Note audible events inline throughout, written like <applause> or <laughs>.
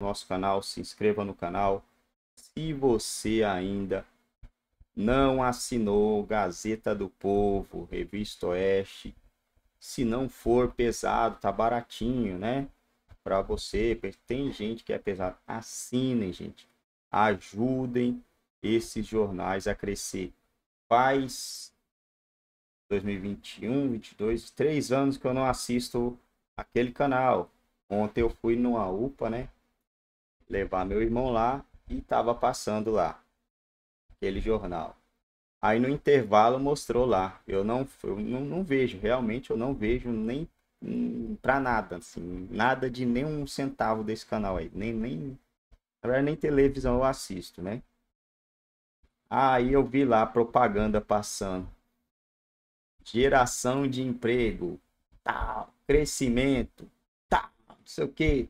nosso canal, se inscreva no canal. Se você ainda não assinou Gazeta do Povo, Revista Oeste, se não for pesado, tá baratinho, né? Para você, tem gente que é pesado, assinem, gente. Ajudem esses jornais a crescer. Faz 2021, 22, três anos que eu não assisto aquele canal. Ontem eu fui numa UPA, né? levar meu irmão lá e estava passando lá aquele jornal. Aí no intervalo mostrou lá. Eu não, eu não, não vejo, realmente eu não vejo nem hum, para nada, assim, nada de nenhum centavo desse canal aí, nem nem agora nem televisão eu assisto, né? Aí eu vi lá propaganda passando. Geração de emprego, tal, crescimento, tal, não sei o que,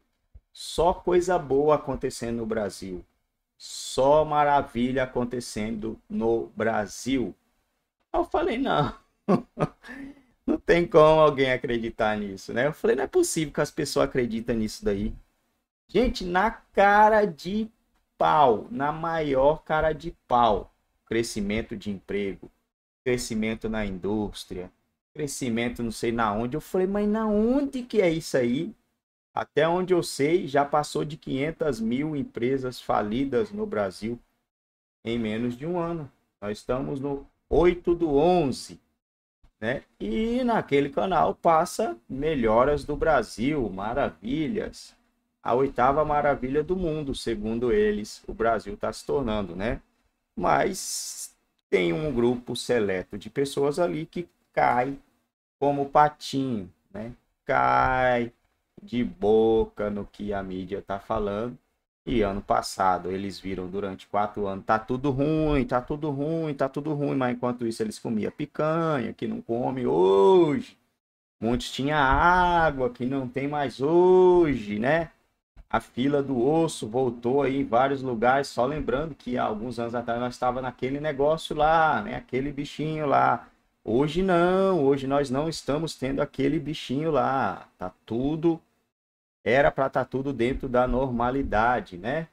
só coisa boa acontecendo no Brasil. Só maravilha acontecendo no Brasil. Eu falei, não. <laughs> Não tem como alguém acreditar nisso, né? Eu falei, não é possível que as pessoas acreditem nisso daí. Gente, na cara de pau, na maior cara de pau, crescimento de emprego, crescimento na indústria, crescimento não sei na onde. Eu falei, mas na onde que é isso aí? Até onde eu sei, já passou de 500 mil empresas falidas no Brasil em menos de um ano. Nós estamos no 8 do 11, né? E naquele canal passa Melhoras do Brasil, Maravilhas, a oitava maravilha do mundo, segundo eles, o Brasil está se tornando, né? Mas tem um grupo seleto de pessoas ali que cai como patinho, né? Cai, de boca no que a mídia tá falando. E ano passado eles viram durante quatro anos, tá tudo ruim, tá tudo ruim, tá tudo ruim, mas enquanto isso eles comiam picanha, que não come hoje. Muitos tinha água, que não tem mais hoje, né? A fila do osso voltou aí em vários lugares, só lembrando que há alguns anos atrás nós estava naquele negócio lá, né? Aquele bichinho lá. Hoje não, hoje nós não estamos tendo aquele bichinho lá. Tá tudo era para estar tá tudo dentro da normalidade, né?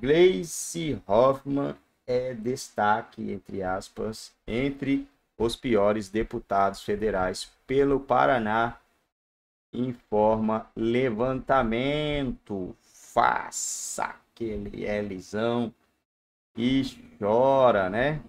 Gleice Hoffmann é destaque, entre aspas, entre os piores deputados federais pelo Paraná, informa levantamento. Faça aquele elisão é e chora, né?